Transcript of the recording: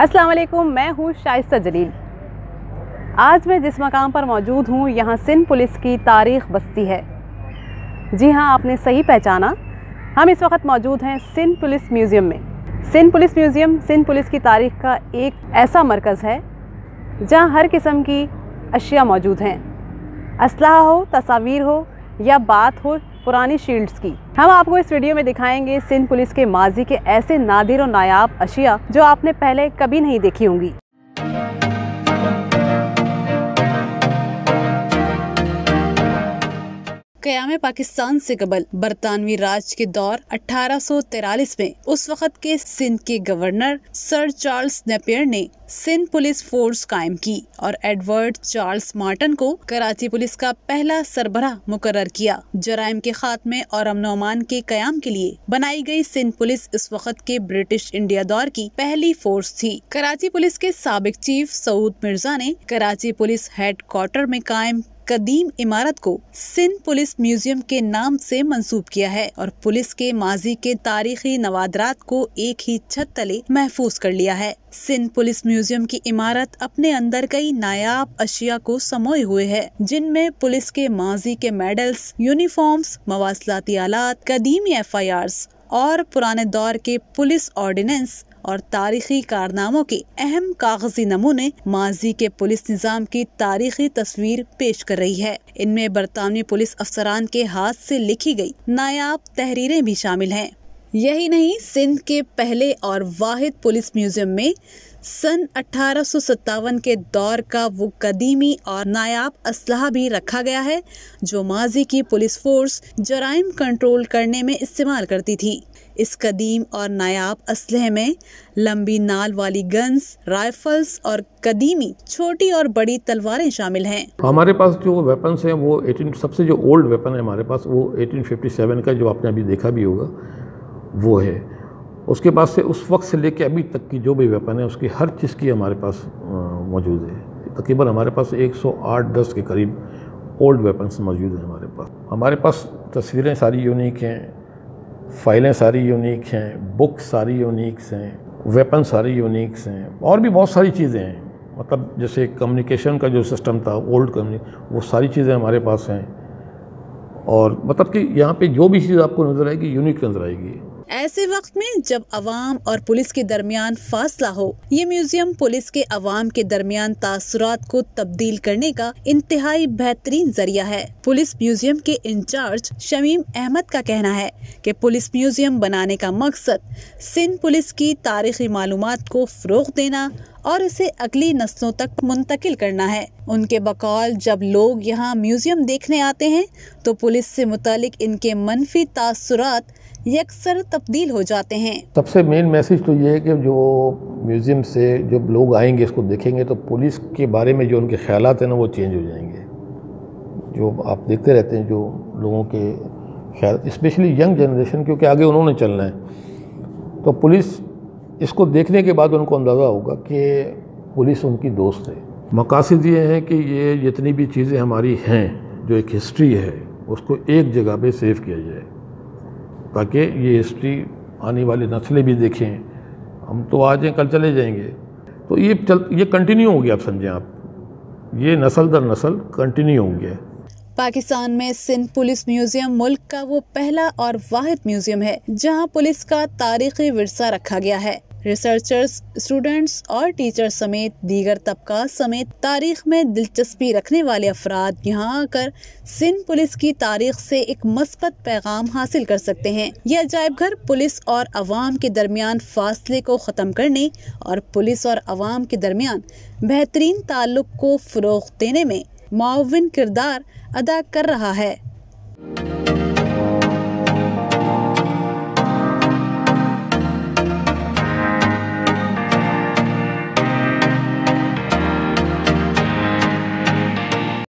अस्सलाम वालेकुम मैं हूँ शाइस्ता जलील आज मैं जिस मकाम पर मौजूद हूँ यहाँ सिंध पुलिस की तारीख बस्ती है जी हाँ आपने सही पहचाना हम इस वक्त मौजूद हैं सिंध पुलिस म्यूज़ियम में Sindh police museum Sindh police की तारीख का एक ऐसा मरकज़ है जहाँ हर किस्म की अशिया मौजूद हैं असलाह हो तस्वीर हो या बात हो पुरानी शील्ड्स की हम आपको इस वीडियो में दिखाएंगे सिंध पुलिस के माजी के ऐसे नादिर और नायाब अशिया जो आपने पहले कभी नहीं देखी होंगी क्याम पाकिस्तान से कबल बरतानवी राज के दौर अठारह में उस वक्त के सिंध के गवर्नर सर चार्ल्स नेपियर ने सिंध पुलिस फोर्स कायम की और एडवर्ड चार्ल्स मार्टन को कराची पुलिस का पहला सरबरा मुकर किया जराइम के खात्मे और अमनोमान के क्याम के लिए बनाई गई सिंध पुलिस इस वक्त के ब्रिटिश इंडिया दौर की पहली फोर्स थी कराची पुलिस के सबक चीफ सऊद मिर्जा ने कराची पुलिस हेड क्वार्टर में कायम कदीम इमारत को सिंध पुलिस म्यूजियम के नाम से मंसूब किया है और पुलिस के माजी के तारीखी नवादरात को एक ही छत तले महफूज कर लिया है सिंध पुलिस म्यूजियम की इमारत अपने अंदर कई नायाब अशिया को समोए हुए है जिनमें पुलिस के माजी के मेडल्स यूनिफॉर्म्स मवासलाती आलात कदीमी एफ आई और पुराने दौर के पुलिस ऑर्डिनेंस और तारीखी कारनामों के अहम कागजी नमूने माजी के पुलिस निज़ाम की तारीखी तस्वीर पेश कर रही है इनमें बरतानवी पुलिस अफसरान के हाथ से लिखी गई नायाब तहरीरें भी शामिल हैं यही नहीं सिंध के पहले और वाहिद पुलिस म्यूज़ियम में सन अठारह के दौर का वो कदीमी और नायाब असल भी रखा गया है जो माजी की पुलिस फोर्स जराइम कंट्रोल करने में इस्तेमाल करती थी इस कदीम और नायाब असल में लंबी नाल वाली गन्स राइफल्स और कदीमी छोटी और बड़ी तलवारें शामिल हैं हमारे पास जो वेपन्स हैं वो 18 सबसे जो ओल्ड वेपन है हमारे पास वो 1857 का जो आपने अभी देखा भी होगा वो है उसके बाद से उस वक्त से लेके अभी तक की जो भी वेपन है उसकी हर चीज़ की हमारे पास मौजूद है तकरीबन हमारे पास 108 10 के करीब ओल्ड वेपन्स मौजूद हैं हमारे पास हमारे पास तस्वीरें सारी यूनिक हैं फाइलें सारी यूनिक हैं बुक सारी यूनिक्स हैं वेपन सारी यूनिक्स हैं और भी बहुत सारी चीज़ें हैं मतलब जैसे कम्युनिकेशन का जो सिस्टम था ओल्ड कम्युनिक वो सारी चीज़ें हमारे पास हैं और मतलब कि यहाँ पे जो भी चीज़ आपको नज़र आएगी यूनिक नज़र आएगी ऐसे वक्त में जब आवाम और पुलिस के दरमियान फासला हो ये म्यूजियम पुलिस के आवाम के दरमियान तासरात को तब्दील करने का इंतहाई बेहतरीन जरिया है पुलिस म्यूजियम के इंचार्ज शमीम अहमद का कहना है कि पुलिस म्यूजियम बनाने का मकसद सिंध पुलिस की तारीखी मालूम को फरोख देना और उसे अगली नस्लों तक मुंतकिल करना है उनके बकौल जब लोग यहाँ म्यूज़ियम देखने आते हैं तो पुलिस से मुतलिक इनके मनफी तासरात यकसर तब्दील हो जाते हैं सबसे मेन मैसेज तो ये है कि जो म्यूज़ियम से जब लोग आएंगे इसको देखेंगे तो पुलिस के बारे में जो उनके ख्याल हैं ना वो चेंज हो जाएंगे जो आप देखते रहते हैं जो लोगों के ख्याल स्पेशली यंग जनरेशन क्योंकि आगे उन्होंने चलना है तो पुलिस इसको देखने के बाद उनको अंदाज़ा होगा कि पुलिस उनकी दोस्त है मकासद ये हैं कि ये जितनी भी चीज़ें हमारी हैं जो एक हिस्ट्री है उसको एक जगह पे सेव किया जाए ताकि ये हिस्ट्री आने वाली नस्लें भी देखें हम तो आज हैं कल चले जाएंगे तो ये चल ये कंटिन्यू होगी आप समझें आप ये नस्ल दर नस्ल कंटिन्यू होंगे पाकिस्तान में सिंध पुलिस म्यूजियम मुल्क का वो पहला और वाहिद म्यूजियम है जहां पुलिस का तारीखी विरसा रखा गया है रिसर्चर्स स्टूडेंट्स और टीचर्स समेत दीगर तबका समेत तारीख में दिलचस्पी रखने वाले अफराद यहाँ आकर सिंध पुलिस की तारीख से एक मस्बत पैगाम हासिल कर सकते हैं यह अजायब घर पुलिस और अवाम के दरमियान फासले को ख़त्म करने और पुलिस और अवाम के दरमियान बेहतरीन ताल्लुक को फ़रोग देने में मान किरदार अदा कर रहा है